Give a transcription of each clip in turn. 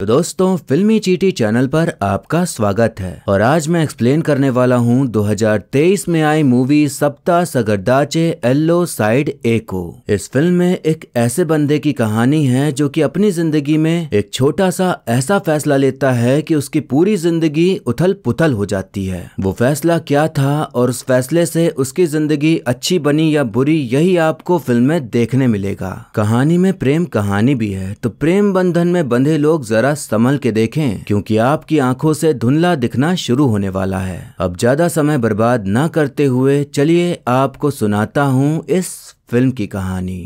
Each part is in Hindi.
तो दोस्तों फिल्मी चीटी चैनल पर आपका स्वागत है और आज मैं एक्सप्लेन करने वाला हूं 2023 में आई मूवी सप्ताह सगरदाचे एल्लो साइड ए को इस फिल्म में एक ऐसे बंदे की कहानी है जो कि अपनी जिंदगी में एक छोटा सा ऐसा फैसला लेता है कि उसकी पूरी जिंदगी उथल पुथल हो जाती है वो फैसला क्या था और उस फैसले से उसकी जिंदगी अच्छी बनी या बुरी यही आपको फिल्म में देखने मिलेगा कहानी में प्रेम कहानी भी है तो प्रेम बंधन में बंधे लोग जरा जरा संभल के देखें क्योंकि आपकी आंखों से धुंधला दिखना शुरू होने वाला है अब ज्यादा समय बर्बाद ना करते हुए चलिए आपको सुनाता हूँ इस फिल्म की कहानी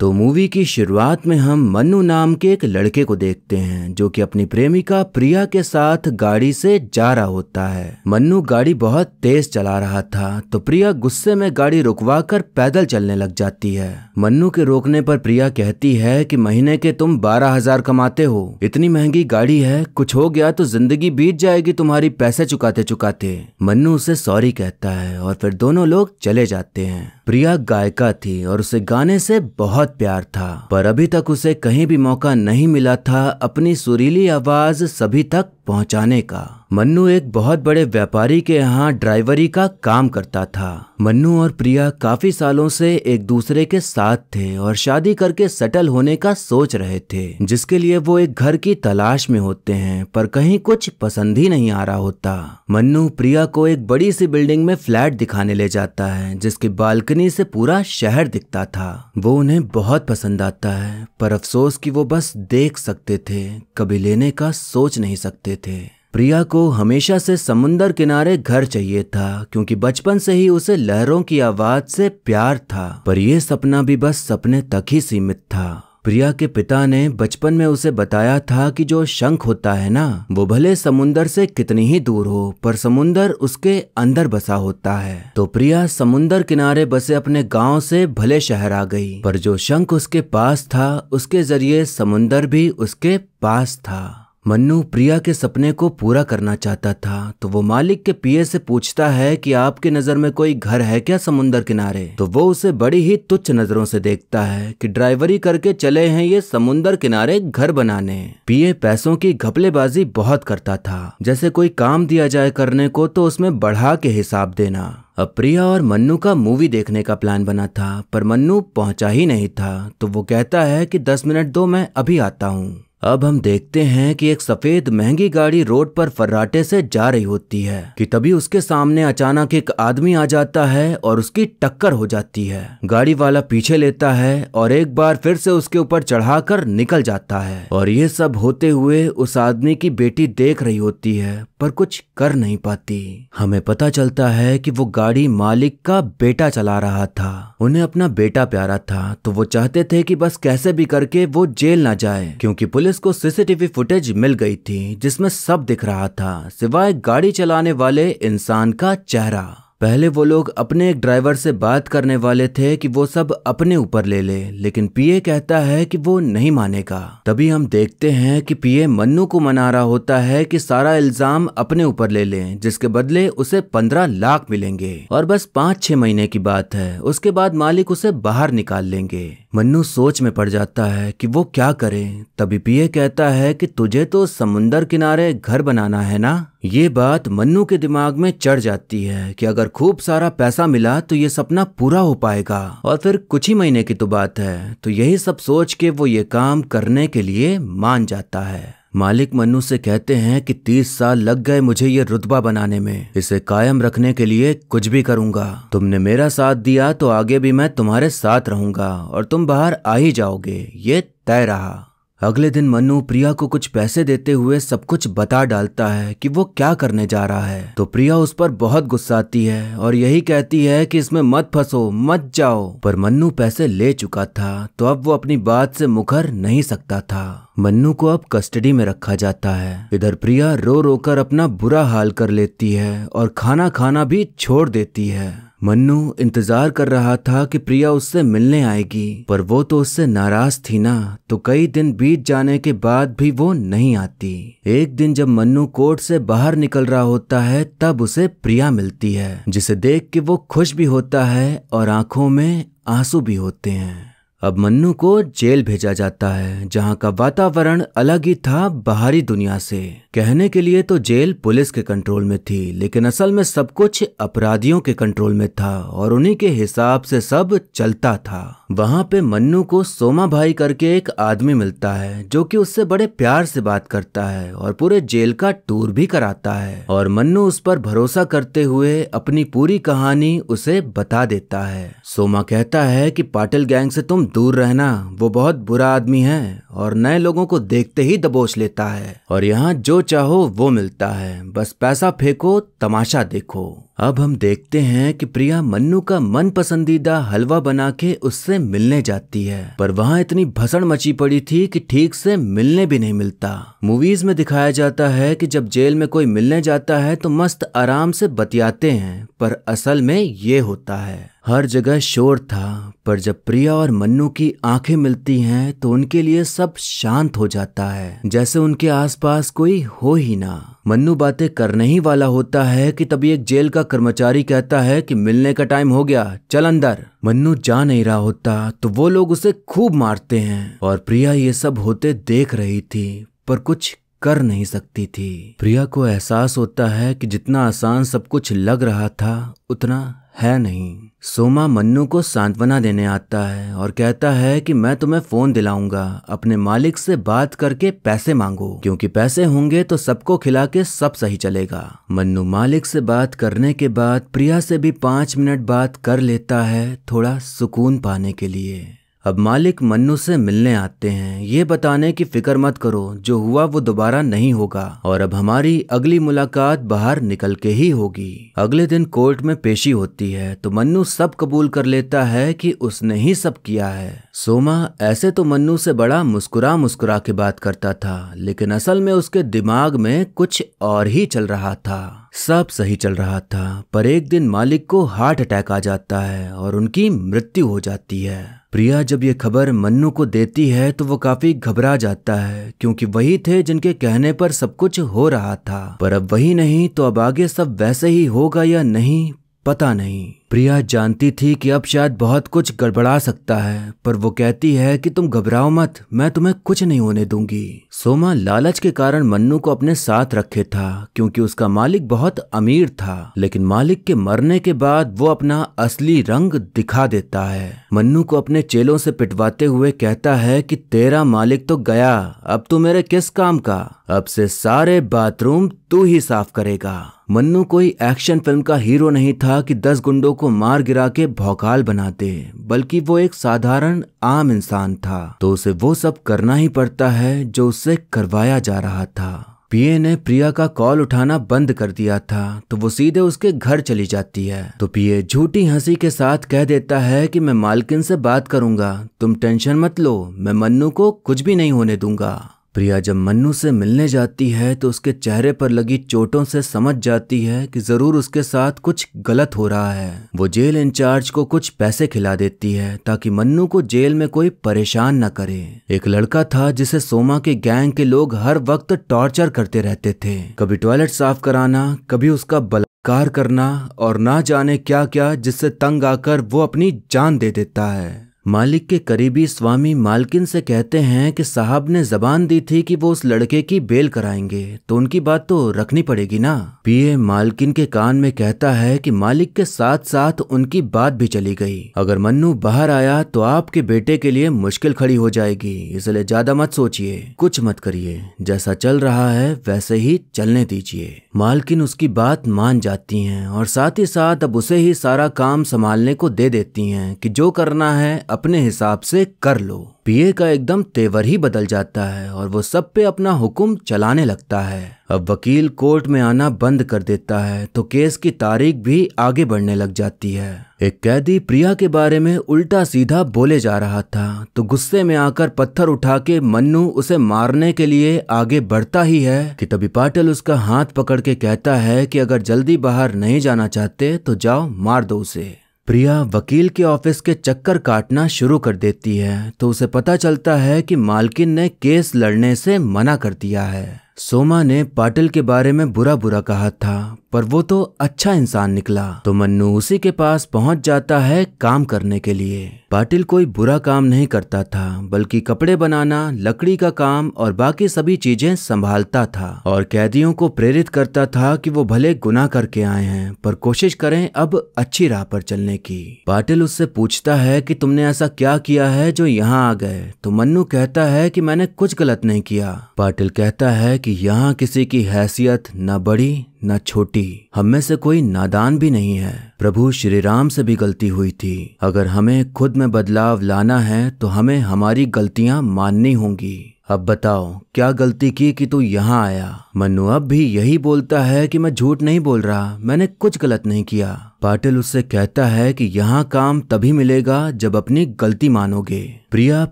तो मूवी की शुरुआत में हम मन्नू नाम के एक लड़के को देखते हैं जो कि अपनी प्रेमिका प्रिया के साथ गाड़ी से जा रहा होता है मन्नू गाड़ी बहुत तेज चला रहा था तो प्रिया गुस्से में गाड़ी रुकवा कर पैदल चलने लग जाती है मन्नू के रोकने पर प्रिया कहती है कि महीने के तुम बारह हजार कमाते हो इतनी महंगी गाड़ी है कुछ हो गया तो जिंदगी बीत जाएगी तुम्हारी पैसे चुकाते चुकाते मन्नू उसे सॉरी कहता है और फिर दोनों लोग चले जाते हैं प्रिया गायिका थी और उसे गाने से बहुत बहुत प्यार था पर अभी तक उसे कहीं भी मौका नहीं मिला था अपनी सुरीली आवाज सभी तक पहुंचाने का मनु एक बहुत बड़े व्यापारी के यहाँ ड्राइवरी का काम करता था मन्नु और प्रिया काफी सालों से एक दूसरे के साथ थे और शादी करके सेटल होने का सोच रहे थे जिसके लिए वो एक घर की तलाश में होते हैं पर कहीं कुछ पसंद ही नहीं आ रहा होता मन्नु प्रिया को एक बड़ी सी बिल्डिंग में फ्लैट दिखाने ले जाता है जिसकी बालकनी से पूरा शहर दिखता था वो उन्हें बहुत पसंद आता है पर अफसोस की वो बस देख सकते थे कभी लेने का सोच नहीं सकते थे प्रिया को हमेशा से समुंदर किनारे घर चाहिए था क्योंकि बचपन से ही उसे लहरों की आवाज से प्यार था पर यह सपना भी बस सपने तक ही सीमित था प्रिया के पिता ने बचपन में उसे बताया था कि जो शंख होता है ना वो भले समुंदर से कितनी ही दूर हो पर समुंदर उसके अंदर बसा होता है तो प्रिया समुन्दर किनारे बसे अपने गांव से भले शहर आ गई पर जो शंख उसके पास था उसके जरिए समुंदर भी उसके पास था मन्नू प्रिया के सपने को पूरा करना चाहता था तो वो मालिक के पिए से पूछता है कि आपके नज़र में कोई घर है क्या समुंदर किनारे तो वो उसे बड़ी ही तुच्छ नज़रों से देखता है कि ड्राइवरी करके चले हैं ये समुन्दर किनारे घर बनाने पिए पैसों की घपलेबाजी बहुत करता था जैसे कोई काम दिया जाए करने को तो उसमें बढ़ा के हिसाब देना अब प्रिया और मन्नू का मूवी देखने का प्लान बना था पर मन्नू पहुंचा ही नहीं था तो वो कहता है कि दस मिनट दो मैं अभी आता हूँ अब हम देखते हैं कि एक सफेद महंगी गाड़ी रोड पर फर्राटे से जा रही होती है कि तभी उसके सामने अचानक एक आदमी आ जाता है और उसकी टक्कर हो जाती है गाड़ी वाला पीछे लेता है और एक बार फिर से उसके ऊपर चढ़ाकर निकल जाता है और ये सब होते हुए उस आदमी की बेटी देख रही होती है पर कुछ कर नहीं पाती हमें पता चलता है कि वो गाड़ी मालिक का बेटा चला रहा था उन्हें अपना बेटा प्यारा था तो वो चाहते थे कि बस कैसे भी करके वो जेल ना जाए क्योंकि पुलिस पुलिस को सीसीटीवी फुटेज मिल गई थी जिसमें सब दिख रहा था सिवाय गाड़ी चलाने वाले इंसान का चेहरा पहले वो लोग अपने एक ड्राइवर से बात करने वाले थे कि वो सब अपने ऊपर ले ले लेकिन पीए कहता है कि वो नहीं मानेगा तभी हम देखते हैं कि पीए मन्नू को मना रहा होता है कि सारा इल्जाम अपने ऊपर ले ले जिसके बदले उसे पंद्रह लाख मिलेंगे और बस पाँच छह महीने की बात है उसके बाद मालिक उसे बाहर निकाल लेंगे मन्नू सोच में पड़ जाता है कि वो क्या करे तभी पीए कहता है कि तुझे तो समुन्दर किनारे घर बनाना है ना ये बात मन्नू के दिमाग में चढ़ जाती है कि अगर खूब सारा पैसा मिला तो ये सपना पूरा हो पाएगा और फिर कुछ ही महीने की तो बात है तो यही सब सोच के वो ये काम करने के लिए मान जाता है मालिक मन्नू से कहते हैं कि तीस साल लग गए मुझे ये रुतबा बनाने में इसे कायम रखने के लिए कुछ भी करूंगा तुमने मेरा साथ दिया तो आगे भी मैं तुम्हारे साथ रहूंगा और तुम बाहर आ ही जाओगे ये तय रहा अगले दिन मनु प्रिया को कुछ पैसे देते हुए सब कुछ बता डालता है कि वो क्या करने जा रहा है तो प्रिया उस पर बहुत गुस्सा आती है और यही कहती है कि इसमें मत फंसो मत जाओ पर मन्नू पैसे ले चुका था तो अब वो अपनी बात से मुखर नहीं सकता था मन्नू को अब कस्टडी में रखा जाता है इधर प्रिया रो रो कर अपना बुरा हाल कर लेती है और खाना खाना भी छोड़ देती है मन्नू इंतजार कर रहा था कि प्रिया उससे मिलने आएगी पर वो तो उससे नाराज थी ना तो कई दिन बीत जाने के बाद भी वो नहीं आती एक दिन जब मन्नू कोर्ट से बाहर निकल रहा होता है तब उसे प्रिया मिलती है जिसे देख के वो खुश भी होता है और आंखों में आंसू भी होते हैं अब मन्नू को जेल भेजा जाता है जहाँ का वातावरण अलग ही था बाहरी दुनिया से कहने के लिए तो जेल पुलिस के कंट्रोल में थी लेकिन असल में सब कुछ अपराधियों के कंट्रोल में था और उन्हीं के हिसाब से सब चलता था वहाँ पे मन्नू को सोमा भाई करके एक आदमी मिलता है जो कि उससे बड़े प्यार से बात करता है और पूरे जेल का टूर भी कराता है और मन्नू उस पर भरोसा करते हुए अपनी पूरी कहानी उसे बता देता है सोमा कहता है कि पाटिल गैंग से तुम दूर रहना वो बहुत बुरा आदमी है और नए लोगों को देखते ही दबोच लेता है और यहाँ जो चाहो वो मिलता है बस पैसा फेंको तमाशा देखो अब हम देखते हैं कि प्रिया मन्नू का मन पसंदीदा हलवा बना के उससे मिलने जाती है पर वहाँ इतनी भसड़ मची पड़ी थी कि ठीक से मिलने भी नहीं मिलता मूवीज में दिखाया जाता है कि जब जेल में कोई मिलने जाता है तो मस्त आराम से बतियाते हैं पर असल में ये होता है हर जगह शोर था पर जब प्रिया और मन्नू की आंखें मिलती हैं तो उनके लिए सब शांत हो जाता है जैसे उनके आसपास कोई हो ही ना मन्नू बातें करने ही वाला होता है कि तभी एक जेल का कर्मचारी कहता है कि मिलने का टाइम हो गया चल अंदर मन्नू जा नहीं रहा होता तो वो लोग उसे खूब मारते हैं और प्रिया ये सब होते देख रही थी पर कुछ कर नहीं सकती थी प्रिया को एहसास होता है कि जितना आसान सब कुछ लग रहा था उतना है नहीं सोमा मन्नू को सांत्वना देने आता है और कहता है कि मैं तुम्हें फोन दिलाऊंगा अपने मालिक से बात करके पैसे मांगो क्योंकि पैसे होंगे तो सबको खिला के सब सही चलेगा मन्नू मालिक से बात करने के बाद प्रिया से भी पांच मिनट बात कर लेता है थोड़ा सुकून पाने के लिए अब मालिक मन्नू से मिलने आते हैं ये बताने की फिक्र मत करो जो हुआ वो दोबारा नहीं होगा और अब हमारी अगली मुलाकात बाहर निकल के ही होगी अगले दिन कोर्ट में पेशी होती है तो मन्नू सब कबूल कर लेता है कि उसने ही सब किया है सोमा ऐसे तो मन्नू से बड़ा मुस्कुरा मुस्कुरा के बात करता था लेकिन असल में उसके दिमाग में कुछ और ही चल रहा था सब सही चल रहा था पर एक दिन मालिक को हार्ट अटैक आ जाता है और उनकी मृत्यु हो जाती है प्रिया जब ये खबर मन्नू को देती है तो वो काफी घबरा जाता है क्योंकि वही थे जिनके कहने पर सब कुछ हो रहा था पर अब वही नहीं तो अब आगे सब वैसे ही होगा या नहीं पता नहीं प्रिया जानती थी कि अब शायद बहुत कुछ गड़बड़ा सकता है पर वो कहती है कि तुम घबराओ मत मैं तुम्हें कुछ नहीं होने दूंगी सोमा लालच के कारण मन्नू को अपने साथ रखे था क्योंकि उसका मालिक बहुत अमीर था लेकिन मालिक के मरने के बाद वो अपना असली रंग दिखा देता है मन्नू को अपने चेलों से पिटवाते हुए कहता है कि तेरा मालिक तो गया अब तू मेरे किस काम का अब से सारे बाथरूम तू ही साफ करेगा मन्नू कोई एक्शन फिल्म का हीरो नहीं था कि दस गुंडों को मार गिरा के भौकाल बनाते बल्कि वो एक साधारण आम इंसान था तो उसे वो सब करना ही पड़ता है जो उससे करवाया जा रहा था पीए ने प्रिया का कॉल उठाना बंद कर दिया था तो वो सीधे उसके घर चली जाती है तो पीए झूठी हंसी के साथ कह देता है कि मैं मालकिन से बात करूंगा तुम टेंशन मत लो मैं मन्नू को कुछ भी नहीं होने दूंगा प्रिया जब मन्नू से मिलने जाती है तो उसके चेहरे पर लगी चोटों से समझ जाती है कि जरूर उसके साथ कुछ गलत हो रहा है वो जेल इंचार्ज को कुछ पैसे खिला देती है ताकि मन्नू को जेल में कोई परेशान न करे एक लड़का था जिसे सोमा के गैंग के लोग हर वक्त टॉर्चर करते रहते थे कभी टॉयलेट साफ कराना कभी उसका बलात्कार करना और ना जाने क्या क्या जिससे तंग आकर वो अपनी जान दे देता है मालिक के करीबी स्वामी मालकिन से कहते हैं कि साहब ने जबान दी थी कि वो उस लड़के की बेल कराएंगे तो उनकी बात तो रखनी पड़ेगी ना पीए मालकिन के कान में कहता है कि मालिक के साथ साथ उनकी बात भी चली गई अगर मन्नू बाहर आया तो आपके बेटे के लिए मुश्किल खड़ी हो जाएगी इसलिए ज्यादा मत सोचिए कुछ मत करिए जैसा चल रहा है वैसे ही चलने दीजिए मालकिन उसकी बात मान जाती हैं और साथ ही साथ अब उसे ही सारा काम संभालने को दे देती हैं कि जो करना है अपने हिसाब से कर लो पीए का एकदम तेवर ही बदल जाता है और वो सब पे अपना हुक्म चलाने लगता है अब वकील कोर्ट में आना बंद कर देता है तो केस की तारीख भी आगे बढ़ने लग जाती है एक कैदी प्रिया के बारे में उल्टा सीधा बोले जा रहा था तो गुस्से में आकर पत्थर उठा के मन्नू उसे मारने के लिए आगे बढ़ता ही है कि तभी पाटिल उसका हाथ पकड़ के कहता है कि अगर जल्दी बाहर नहीं जाना चाहते तो जाओ मार दो उसे प्रिया वकील के ऑफिस के चक्कर काटना शुरू कर देती है तो उसे पता चलता है कि मालकिन ने केस लड़ने से मना कर दिया है सोमा ने पाटिल के बारे में बुरा बुरा कहा था पर वो तो अच्छा इंसान निकला तो मन्नू उसी के पास पहुंच जाता है काम करने के लिए पाटिल कोई बुरा काम नहीं करता था बल्कि कपड़े बनाना लकड़ी का काम और बाकी सभी चीजें संभालता था और कैदियों को प्रेरित करता था कि वो भले गुना करके आए हैं पर कोशिश करें अब अच्छी राह पर चलने की पाटिल उससे पूछता है कि तुमने ऐसा क्या किया है जो यहाँ आ गए तो मन्नू कहता है कि मैंने कुछ गलत नहीं किया पाटिल कहता है कि यहाँ किसी की हैसियत न बड़ी न छोटी हम में से कोई नादान भी नहीं है प्रभु श्री राम से भी गलती हुई थी अगर हमें खुद में बदलाव लाना है तो हमें हमारी गलतियां माननी होंगी अब बताओ क्या गलती की कि तू यहाँ आया मनु अब भी यही बोलता है कि मैं झूठ नहीं बोल रहा मैंने कुछ गलत नहीं किया पाटिल उससे कहता है कि यहाँ काम तभी मिलेगा जब अपनी गलती मानोगे प्रिया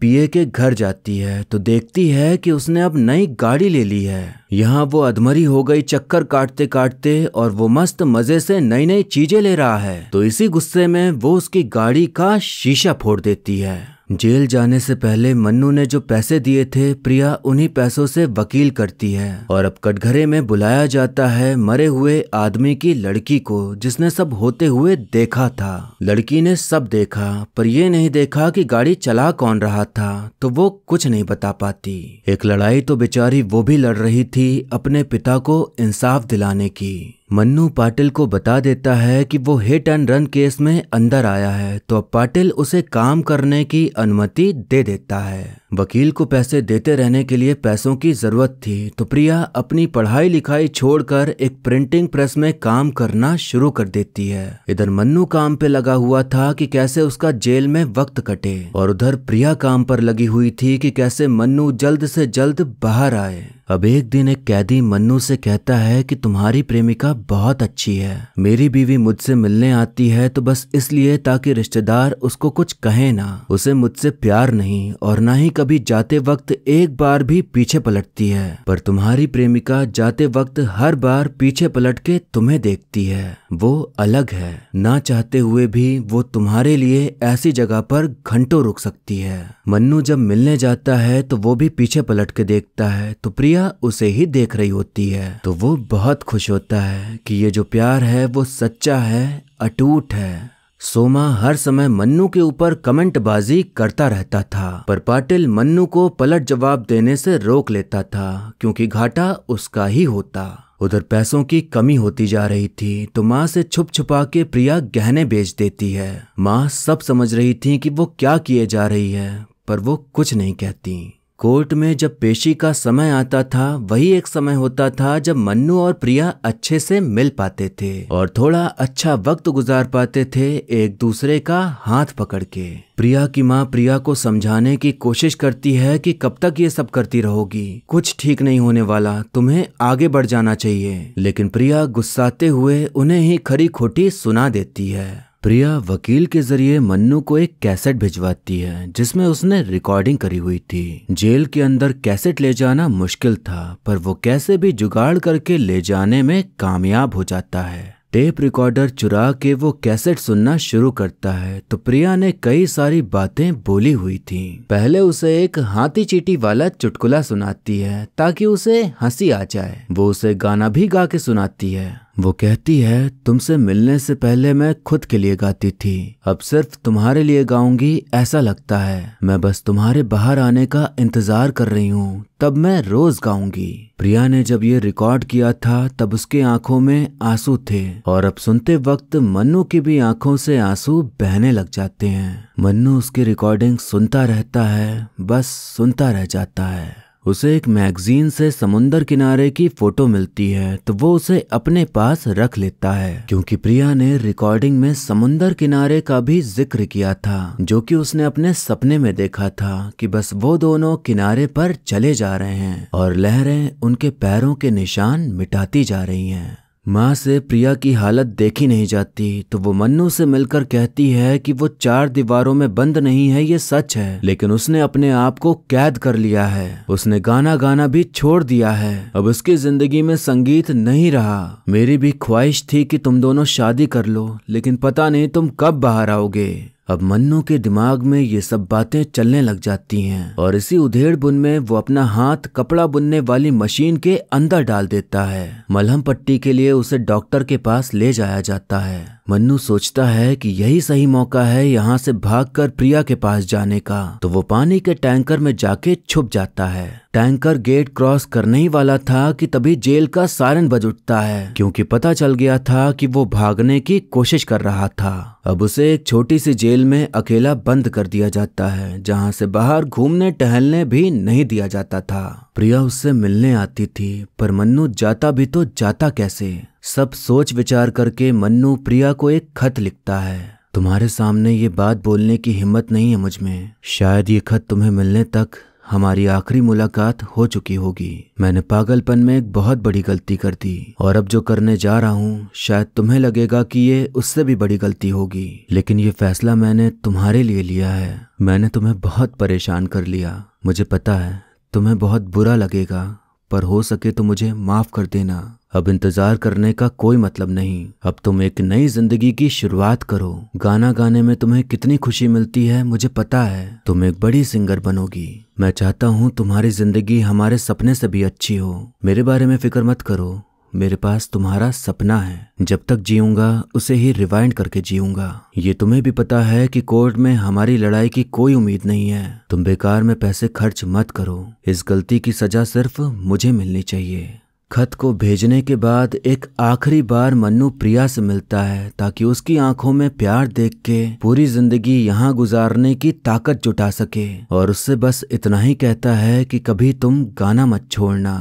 पीए के घर जाती है तो देखती है कि उसने अब नई गाड़ी ले ली है यहाँ वो अधमरी हो गई चक्कर काटते काटते और वो मस्त मजे से नई नई चीजें ले रहा है तो इसी गुस्से में वो उसकी गाड़ी का शीशा फोड़ देती है जेल जाने से पहले मन्नू ने जो पैसे दिए थे प्रिया उन्हीं पैसों से वकील करती है और अब कटघरे में बुलाया जाता है मरे हुए आदमी की लड़की को जिसने सब होते हुए देखा था लड़की ने सब देखा पर यह नहीं देखा कि गाड़ी चला कौन रहा था तो वो कुछ नहीं बता पाती एक लड़ाई तो बेचारी वो भी लड़ रही थी अपने पिता को इंसाफ दिलाने की मन्नू पाटिल को बता देता है कि वो हिट एंड रन केस में अंदर आया है तो पाटिल उसे काम करने की अनुमति दे देता है वकील को पैसे देते रहने के लिए पैसों की जरूरत थी तो प्रिया अपनी पढ़ाई लिखाई छोड़कर एक प्रिंटिंग प्रेस में काम करना शुरू कर देती है इधर मन्नू काम पे लगा हुआ था कि कैसे उसका जेल में वक्त कटे और उधर प्रिया काम पर लगी हुई थी कि कैसे मन्नू जल्द से जल्द बाहर आए अब एक दिन एक कैदी मन्नू से कहता है कि तुम्हारी प्रेमिका बहुत अच्छी है मेरी बीवी मुझसे मिलने आती है तो बस इसलिए ताकि रिश्तेदार उसको कुछ कहे ना उसे मुझसे प्यार नहीं और ना ही कभी जाते वक्त एक बार भी पीछे पलटती है पर तुम्हारी प्रेमिका जाते वक्त हर बार पीछे पलट के तुम्हें देखती है वो अलग है ना चाहते हुए भी वो तुम्हारे लिए ऐसी जगह पर घंटों रुक सकती है मन्नू जब मिलने जाता है तो वो भी पीछे पलट के देखता है तो प्रिया उसे ही देख रही होती है तो वो बहुत खुश होता है कि ये जो प्यार है वो सच्चा है अटूट है सोमा हर समय मन्नू के ऊपर कमेंटबाजी करता रहता था पर पाटिल मन्नू को पलट जवाब देने से रोक लेता था क्योंकि घाटा उसका ही होता उधर पैसों की कमी होती जा रही थी तो माँ से छुप छुपा के प्रिया गहने बेच देती है माँ सब समझ रही थी कि वो क्या किए जा रही है पर वो कुछ नहीं कहती कोर्ट में जब पेशी का समय आता था वही एक समय होता था जब मन्नू और प्रिया अच्छे से मिल पाते थे और थोड़ा अच्छा वक्त गुजार पाते थे एक दूसरे का हाथ पकड़ के प्रिया की माँ प्रिया को समझाने की कोशिश करती है कि कब तक ये सब करती रहोगी कुछ ठीक नहीं होने वाला तुम्हें आगे बढ़ जाना चाहिए लेकिन प्रिया गुस्साते हुए उन्हें ही खरी खोटी सुना देती है प्रिया वकील के जरिए मन्नू को एक कैसेट भिजवाती है जिसमें उसने रिकॉर्डिंग करी हुई थी जेल के अंदर कैसेट ले जाना मुश्किल था पर वो कैसे भी जुगाड़ करके ले जाने में कामयाब हो जाता है टेप रिकॉर्डर चुरा के वो कैसेट सुनना शुरू करता है तो प्रिया ने कई सारी बातें बोली हुई थी पहले उसे एक हाथी चीटी वाला चुटकुला सुनाती है ताकि उसे हंसी आ जाए वो उसे गाना भी गा के सुनाती है वो कहती है तुमसे मिलने से पहले मैं खुद के लिए गाती थी अब सिर्फ तुम्हारे लिए गाऊंगी ऐसा लगता है मैं बस तुम्हारे बाहर आने का इंतजार कर रही हूँ तब मैं रोज गाऊंगी प्रिया ने जब ये रिकॉर्ड किया था तब उसके आंखों में आंसू थे और अब सुनते वक्त मन्नू की भी आंखों से आंसू बहने लग जाते हैं मन्नू उसकी रिकॉर्डिंग सुनता रहता है बस सुनता रह जाता है उसे एक मैगजीन से समुन्दर किनारे की फोटो मिलती है तो वो उसे अपने पास रख लेता है क्योंकि प्रिया ने रिकॉर्डिंग में समुन्दर किनारे का भी जिक्र किया था जो कि उसने अपने सपने में देखा था कि बस वो दोनों किनारे पर चले जा रहे हैं और लहरें उनके पैरों के निशान मिटाती जा रही हैं माँ से प्रिया की हालत देखी नहीं जाती तो वो मन्नू से मिलकर कहती है कि वो चार दीवारों में बंद नहीं है ये सच है लेकिन उसने अपने आप को कैद कर लिया है उसने गाना गाना भी छोड़ दिया है अब उसकी जिंदगी में संगीत नहीं रहा मेरी भी ख्वाहिश थी कि तुम दोनों शादी कर लो लेकिन पता नहीं तुम कब बाहर आओगे अब मन्नू के दिमाग में ये सब बातें चलने लग जाती हैं और इसी उधेड़ बुन में वो अपना हाथ कपड़ा बुनने वाली मशीन के अंदर डाल देता है मलहम पट्टी के लिए उसे डॉक्टर के पास ले जाया जाता है मन्नु सोचता है कि यही सही मौका है यहाँ से भागकर प्रिया के पास जाने का तो वो पानी के टैंकर में जाके छुप जाता है टैंकर गेट क्रॉस करने ही वाला था कि तभी जेल का सारन बज उठता है क्योंकि पता चल गया था कि वो भागने की कोशिश कर रहा था अब उसे एक छोटी सी जेल में अकेला बंद कर दिया जाता है जहाँ से बाहर घूमने टहलने भी नहीं दिया जाता था प्रिया उससे मिलने आती थी पर मन्नू जाता भी तो जाता कैसे सब सोच विचार करके मन्नू प्रिया को एक खत लिखता है तुम्हारे सामने ये बात बोलने की हिम्मत नहीं है मुझ में शायद ये खत तुम्हें मिलने तक हमारी आखिरी मुलाकात हो चुकी होगी मैंने पागलपन में एक बहुत बड़ी गलती कर दी और अब जो करने जा रहा हूँ शायद तुम्हें लगेगा कि ये उससे भी बड़ी गलती होगी लेकिन ये फैसला मैंने तुम्हारे लिए लिया है मैंने तुम्हें बहुत परेशान कर लिया मुझे पता है तुम्हें बहुत बुरा लगेगा पर हो सके तो मुझे माफ कर देना अब इंतजार करने का कोई मतलब नहीं अब तुम एक नई जिंदगी की शुरुआत करो गाना गाने में तुम्हें कितनी खुशी मिलती है मुझे पता है तुम एक बड़ी सिंगर बनोगी मैं चाहता हूँ तुम्हारी जिंदगी हमारे सपने से भी अच्छी हो मेरे बारे में फिक्र मत करो मेरे पास तुम्हारा सपना है जब तक जीऊंगा उसे ही रिवाइंड करके जीऊंगा ये तुम्हें भी पता है कि कोर्ट में हमारी लड़ाई की कोई उम्मीद नहीं है तुम बेकार में पैसे खर्च मत करो इस गलती की सजा सिर्फ मुझे मिलनी चाहिए खत को भेजने के बाद एक आखिरी बार मनु प्रिया से मिलता है ताकि उसकी आंखों में प्यार देख के पूरी जिंदगी यहाँ गुजारने की ताकत जुटा सके और उससे बस इतना ही कहता है कि कभी तुम गाना मत छोड़ना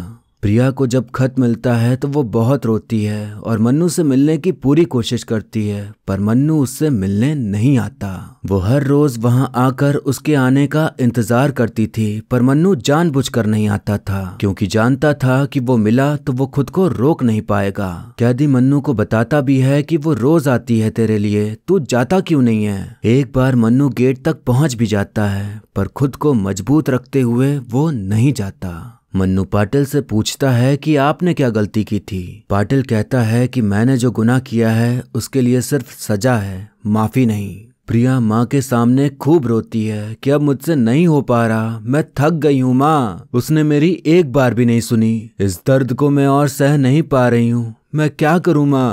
प्रिया को जब खत मिलता है तो वो बहुत रोती है और मन्नु से मिलने की पूरी कोशिश करती है पर मन्नु उससे मिलने नहीं आता वो हर रोज वहाँ आकर उसके आने का इंतजार करती थी पर मन्नु जान नहीं आता था क्योंकि जानता था कि वो मिला तो वो खुद को रोक नहीं पाएगा कैदी मन्नू को बताता भी है कि वो रोज आती है तेरे लिए तू जाता क्यों नहीं है एक बार मनु गेट तक पहुंच भी जाता है पर खुद को मजबूत रखते हुए वो नहीं जाता मन्नू पाटिल से पूछता है कि आपने क्या गलती की थी पाटिल कहता है कि मैंने जो गुनाह किया है उसके लिए सिर्फ सजा है माफी नहीं प्रिया माँ के सामने खूब रोती है कि अब मुझसे नहीं हो पा रहा मैं थक गई हूँ माँ उसने मेरी एक बार भी नहीं सुनी इस दर्द को मैं और सह नहीं पा रही हूँ मैं क्या करूँ माँ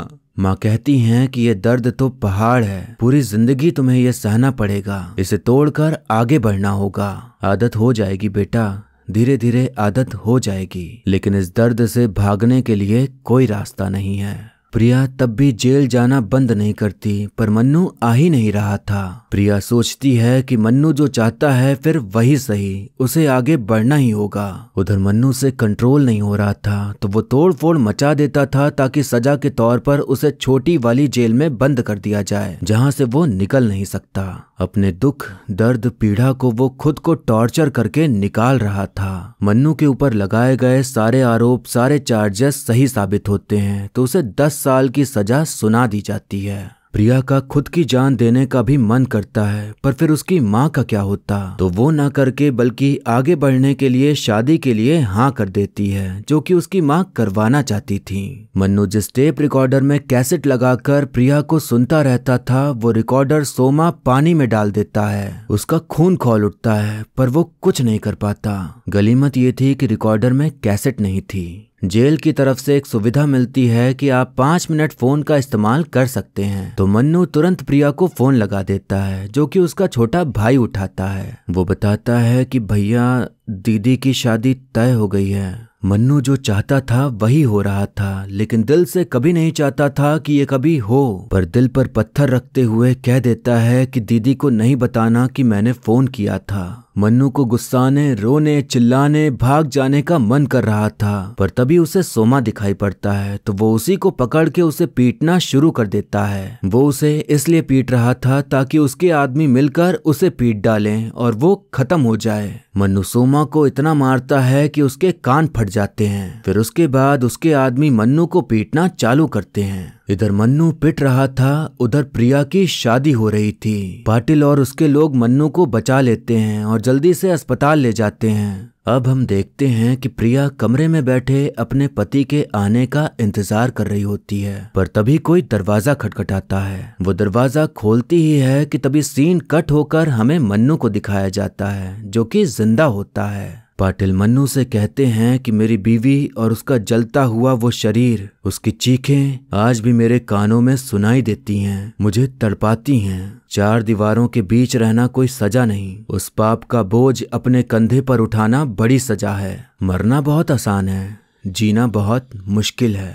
माँ कहती हैं कि ये दर्द तो पहाड़ है पूरी जिंदगी तुम्हें ये सहना पड़ेगा इसे तोड़कर आगे बढ़ना होगा आदत हो जाएगी बेटा धीरे धीरे आदत हो जाएगी लेकिन इस दर्द से भागने के लिए कोई रास्ता नहीं है प्रिया तब भी जेल जाना बंद नहीं करती पर मन्नु आ ही नहीं रहा था प्रिया सोचती है कि मन्नु जो चाहता है फिर वही सही उसे आगे बढ़ना ही होगा उधर मन्नु से कंट्रोल नहीं हो रहा था तो वो तोड़ फोड़ मचा देता था ताकि सजा के तौर पर उसे छोटी वाली जेल में बंद कर दिया जाए जहाँ से वो निकल नहीं सकता अपने दुख दर्द पीड़ा को वो खुद को टॉर्चर करके निकाल रहा था मन्नू के ऊपर लगाए गए सारे आरोप सारे चार्जेस सही साबित होते हैं तो उसे दस साल की सजा सुना दी जाती है प्रिया का खुद की जान देने का भी मन करता है पर फिर उसकी माँ का क्या होता तो वो ना करके बल्कि आगे बढ़ने के लिए शादी के लिए हाँ कर देती है जो कि उसकी माँ करवाना चाहती थी मनु जिस टेप रिकॉर्डर में कैसेट लगाकर प्रिया को सुनता रहता था वो रिकॉर्डर सोमा पानी में डाल देता है उसका खून खोल उठता है पर वो कुछ नहीं कर पाता गलीमत ये थी कि रिकॉर्डर में कैसेट नहीं थी जेल की तरफ से एक सुविधा मिलती है कि आप पांच मिनट फोन का इस्तेमाल कर सकते हैं तो मन्नु तुरंत प्रिया को फोन लगा देता है जो कि उसका छोटा भाई उठाता है वो बताता है कि भैया दीदी की शादी तय हो गई है मन्नू जो चाहता था वही हो रहा था लेकिन दिल से कभी नहीं चाहता था कि ये कभी हो पर दिल पर पत्थर रखते हुए कह देता है कि दीदी को नहीं बताना कि मैंने फोन किया था मन्नू को गुस्साने रोने चिल्लाने भाग जाने का मन कर रहा था पर तभी उसे सोमा दिखाई पड़ता है तो वो उसी को पकड़ के उसे पीटना शुरू कर देता है वो उसे इसलिए पीट रहा था ताकि उसके आदमी मिलकर उसे पीट डालें और वो खत्म हो जाए मनु सोमा को इतना मारता है कि उसके कान फट जाते हैं फिर उसके बाद उसके आदमी मन्नू को पीटना चालू करते हैं इधर मन्नू पिट रहा था उधर प्रिया की शादी हो रही थी पाटिल और उसके लोग मन्नू को बचा लेते हैं और जल्दी से अस्पताल ले जाते हैं अब हम देखते हैं कि प्रिया कमरे में बैठे अपने पति के आने का इंतजार कर रही होती है पर तभी कोई दरवाजा खटखटाता है वो दरवाजा खोलती ही है कि तभी सीन कट होकर हमें मन्नू को दिखाया जाता है जो कि जिंदा होता है पाटिल मन्नू से कहते हैं कि मेरी बीवी और उसका जलता हुआ वो शरीर उसकी चीखें आज भी मेरे कानों में सुनाई देती हैं मुझे तड़पाती हैं चार दीवारों के बीच रहना कोई सजा नहीं उस पाप का बोझ अपने कंधे पर उठाना बड़ी सजा है मरना बहुत आसान है जीना बहुत मुश्किल है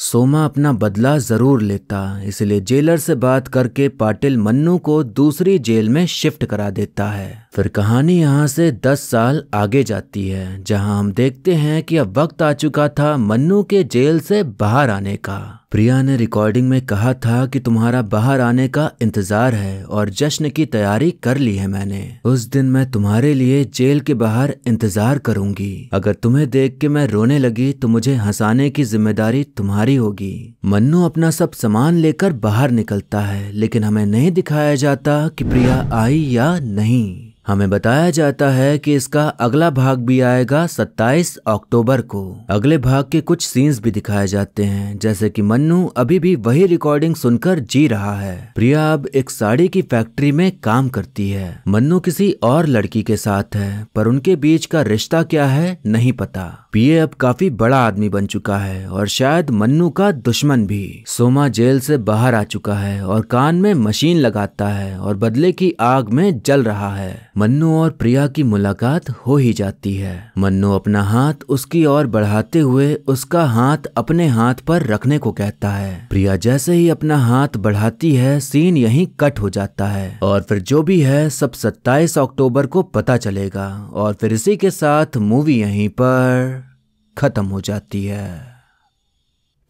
सोमा अपना बदला जरूर लेता इसलिए जेलर से बात करके पाटिल मन्नू को दूसरी जेल में शिफ्ट करा देता है फिर कहानी यहाँ से दस साल आगे जाती है जहाँ हम देखते हैं कि अब वक्त आ चुका था मन्नू के जेल से बाहर आने का प्रिया ने रिकॉर्डिंग में कहा था कि तुम्हारा बाहर आने का इंतजार है और जश्न की तैयारी कर ली है मैंने उस दिन मैं तुम्हारे लिए जेल के बाहर इंतजार करूंगी अगर तुम्हें देख के मैं रोने लगी तो मुझे हंसाने की जिम्मेदारी तुम्हारी होगी मन्नु अपना सब सामान लेकर बाहर निकलता है लेकिन हमें नहीं दिखाया जाता कि प्रिया आई या नहीं हमें बताया जाता है कि इसका अगला भाग भी आएगा 27 अक्टूबर को अगले भाग के कुछ सीन्स भी दिखाए जाते हैं जैसे कि मन्नु अभी भी वही रिकॉर्डिंग सुनकर जी रहा है प्रिया अब एक साड़ी की फैक्ट्री में काम करती है मन्नू किसी और लड़की के साथ है पर उनके बीच का रिश्ता क्या है नहीं पता पीए अब काफी बड़ा आदमी बन चुका है और शायद मन्नू का दुश्मन भी सोमा जेल से बाहर आ चुका है और कान में मशीन लगाता है और बदले की आग में जल रहा है मन्नु और प्रिया की मुलाकात हो ही जाती है मन्नु अपना हाथ उसकी ओर बढ़ाते हुए उसका हाथ अपने हाथ पर रखने को कहता है प्रिया जैसे ही अपना हाथ बढ़ाती है सीन यहीं कट हो जाता है और फिर जो भी है सब 27 अक्टूबर को पता चलेगा और फिर इसी के साथ मूवी यहीं पर खत्म हो जाती है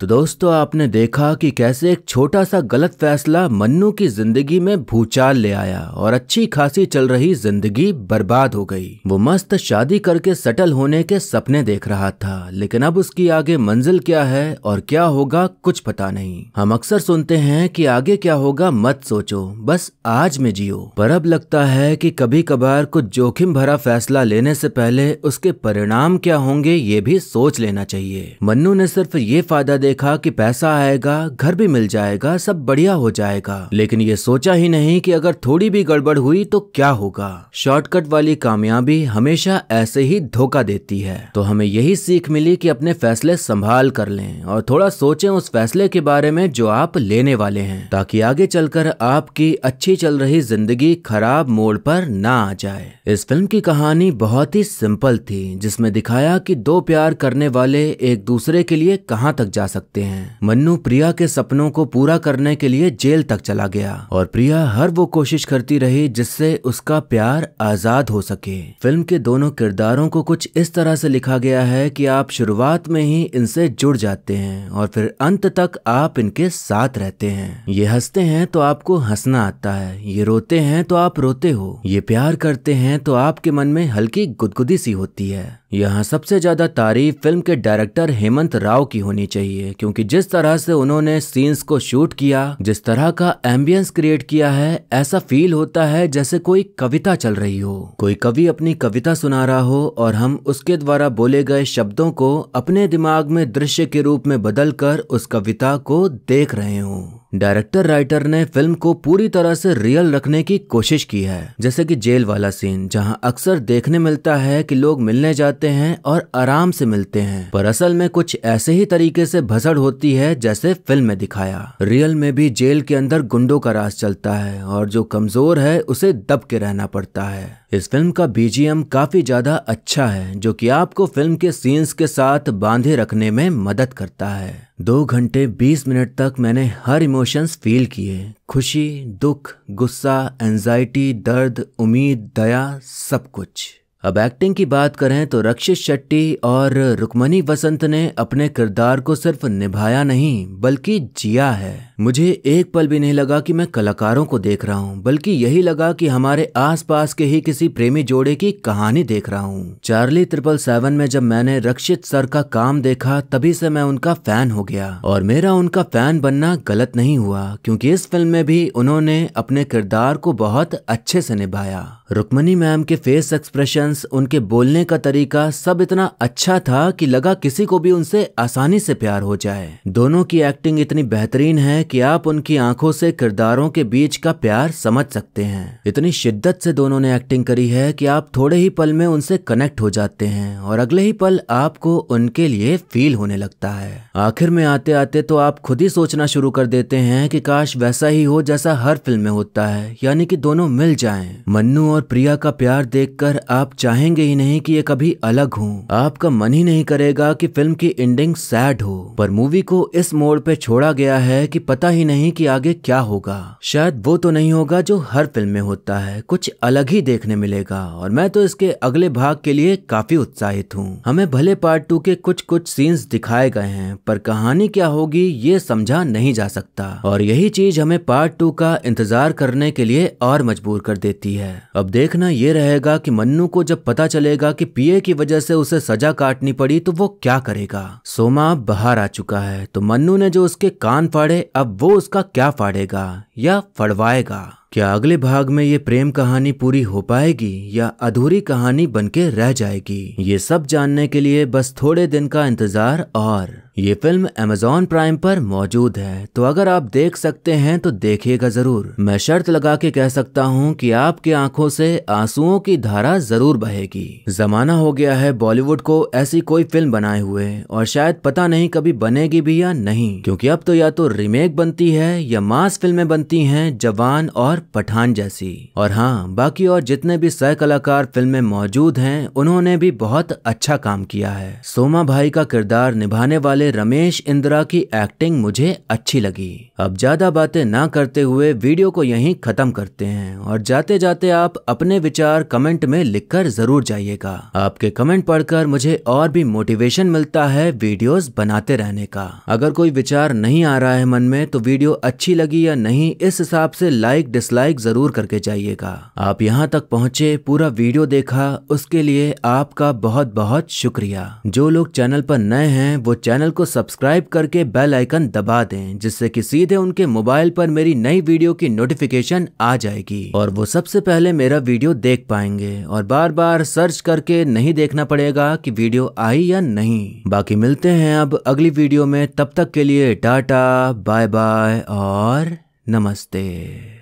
तो दोस्तों आपने देखा कि कैसे एक छोटा सा गलत फैसला मन्नू की जिंदगी में भूचाल ले आया और अच्छी खासी चल रही जिंदगी बर्बाद हो गई वो मस्त शादी करके सेटल होने के सपने देख रहा था लेकिन अब उसकी आगे मंजिल क्या है और क्या होगा कुछ पता नहीं हम अक्सर सुनते हैं कि आगे क्या होगा मत सोचो बस आज में जियो पर अब लगता है कि कभी कभार कुछ जोखिम भरा फैसला लेने से पहले उसके परिणाम क्या होंगे ये भी सोच लेना चाहिए मन्नू ने सिर्फ ये फायदा देखा कि पैसा आएगा घर भी मिल जाएगा सब बढ़िया हो जाएगा लेकिन ये सोचा ही नहीं कि अगर थोड़ी भी गड़बड़ हुई तो क्या होगा शॉर्टकट वाली कामयाबी हमेशा ऐसे ही धोखा देती है तो हमें यही सीख मिली कि अपने फैसले संभाल कर लें और थोड़ा सोचें उस फैसले के बारे में जो आप लेने वाले हैं ताकि आगे चलकर आपकी अच्छी चल रही जिंदगी खराब मोड़ पर ना आ जाए इस फिल्म की कहानी बहुत ही सिंपल थी जिसमें दिखाया कि दो प्यार करने वाले एक दूसरे के लिए कहाँ तक जा सकते सकते हैं मन्नू प्रिया के सपनों को पूरा करने के लिए जेल तक चला गया और प्रिया हर वो कोशिश करती रही जिससे उसका प्यार आजाद हो सके फिल्म के दोनों किरदारों को कुछ इस तरह से लिखा गया है कि आप शुरुआत में ही इनसे जुड़ जाते हैं और फिर अंत तक आप इनके साथ रहते हैं ये हंसते हैं तो आपको हंसना आता है ये रोते हैं तो आप रोते हो ये प्यार करते हैं तो आपके मन में हल्की गुदगुदी सी होती है यहाँ सबसे ज़्यादा तारीफ फिल्म के डायरेक्टर हेमंत राव की होनी चाहिए क्योंकि जिस तरह से उन्होंने सीन्स को शूट किया जिस तरह का एम्बियंस क्रिएट किया है ऐसा फील होता है जैसे कोई कविता चल रही हो कोई कवि अपनी कविता सुना रहा हो और हम उसके द्वारा बोले गए शब्दों को अपने दिमाग में दृश्य के रूप में बदल उस कविता को देख रहे हों डायरेक्टर राइटर ने फिल्म को पूरी तरह से रियल रखने की कोशिश की है जैसे कि जेल वाला सीन जहां अक्सर देखने मिलता है कि लोग मिलने जाते हैं और आराम से मिलते हैं पर असल में कुछ ऐसे ही तरीके से भसड़ होती है जैसे फिल्म में दिखाया रियल में भी जेल के अंदर गुंडों का राज चलता है और जो कमजोर है उसे दब के रहना पड़ता है इस फिल्म का बीजीएम काफ़ी ज़्यादा अच्छा है जो कि आपको फिल्म के सीन्स के साथ बांधे रखने में मदद करता है दो घंटे बीस मिनट तक मैंने हर इमोशंस फील किए खुशी दुख गुस्सा एंजाइटी दर्द उम्मीद दया सब कुछ अब एक्टिंग की बात करें तो रक्षित शेट्टी और रुक्मणी वसंत ने अपने किरदार को सिर्फ निभाया नहीं बल्कि जिया है मुझे एक पल भी नहीं लगा कि मैं कलाकारों को देख रहा हूँ बल्कि यही लगा कि हमारे आसपास के ही किसी प्रेमी जोड़े की कहानी देख रहा हूँ चार्ली ट्रिपल सेवन में जब मैंने रक्षित सर का काम देखा तभी से मैं उनका फैन हो गया और मेरा उनका फैन बनना गलत नहीं हुआ क्योंकि इस फिल्म में भी उन्होंने अपने किरदार को बहुत अच्छे से निभाया रुकमनी मैम के फेस एक्सप्रेशंस उनके बोलने का तरीका सब इतना अच्छा था कि लगा किसी को भी उनसे आसानी से प्यार हो जाए दोनों की एक्टिंग इतनी बेहतरीन है कि आप उनकी आंखों से किरदारों के बीच का प्यार समझ सकते हैं इतनी शिद्दत से दोनों ने एक्टिंग करी है कि आप थोड़े ही पल में उनसे कनेक्ट हो जाते हैं और अगले ही पल आपको उनके लिए फील होने लगता है आखिर में आते आते तो आप खुद ही सोचना शुरू कर देते हैं कि काश वैसा ही हो जैसा हर फिल्म में होता है यानी कि दोनों मिल जाए मन्नू और प्रिया का प्यार देखकर आप चाहेंगे ही नहीं कि ये कभी अलग हो आपका मन ही नहीं करेगा कि फिल्म की एंडिंग सैड हो पर मूवी को इस मोड़ पे छोड़ा गया है कि पता ही नहीं कि आगे क्या होगा शायद वो तो नहीं होगा जो हर फिल्म में होता है कुछ अलग ही देखने मिलेगा और मैं तो इसके अगले भाग के लिए काफी उत्साहित हूँ हमें भले पार्ट टू के कुछ कुछ सीन्स दिखाए गए हैं पर कहानी क्या होगी ये समझा नहीं जा सकता और यही चीज हमें पार्ट टू का इंतजार करने के लिए और मजबूर कर देती है अब देखना यह रहेगा कि मन्नू को जब पता चलेगा कि पीए की वजह से उसे सजा काटनी पड़ी तो वो क्या करेगा सोमा बाहर आ चुका है तो मन्नू ने जो उसके कान फाड़े अब वो उसका क्या फाड़ेगा या फड़वाएगा क्या अगले भाग में ये प्रेम कहानी पूरी हो पाएगी या अधूरी कहानी बनके रह जाएगी ये सब जानने के लिए बस थोड़े दिन का इंतजार और ये फिल्म अमेजोन प्राइम पर मौजूद है तो अगर आप देख सकते हैं तो देखिएगा जरूर मैं शर्त लगा के कह सकता हूँ कि आपके आंखों से आंसुओं की धारा जरूर बहेगी जमाना हो गया है बॉलीवुड को ऐसी कोई फिल्म बनाए हुए और शायद पता नहीं कभी बनेगी भी या नहीं क्योंकि अब तो या तो रिमेक बनती है या मास फिल्में बनती हैं जवान और पठान जैसी और हाँ बाकी और जितने भी सह कलाकार फिल्म में मौजूद हैं उन्होंने भी बहुत अच्छा काम किया है सोमा भाई का किरदार निभाने वाले रमेश इंदिरा की एक्टिंग मुझे अच्छी लगी अब ज्यादा बातें ना करते हुए वीडियो को यहीं खत्म करते हैं और जाते जाते आप अपने विचार कमेंट में लिखकर जरूर जाइएगा आपके कमेंट पढ़कर मुझे और भी मोटिवेशन मिलता है वीडियोस बनाते रहने का अगर कोई विचार नहीं आ रहा है मन में तो वीडियो अच्छी लगी या नहीं इस हिसाब से लाइक डिस डिसलाइक ज़रूर करके जाइएगा आप यहाँ तक पहुँचे पूरा वीडियो देखा उसके लिए आपका बहुत बहुत शुक्रिया जो लोग चैनल पर नए हैं वो चैनल को सब्सक्राइब करके बेल आइकन दबा दें जिससे कि सीधे उनके मोबाइल पर मेरी नई वीडियो की नोटिफिकेशन आ जाएगी और वो सबसे पहले मेरा वीडियो देख पाएंगे और बार बार सर्च करके नहीं देखना पड़ेगा कि वीडियो आई या नहीं बाकी मिलते हैं अब अगली वीडियो में तब तक के लिए टाटा बाय बाय और नमस्ते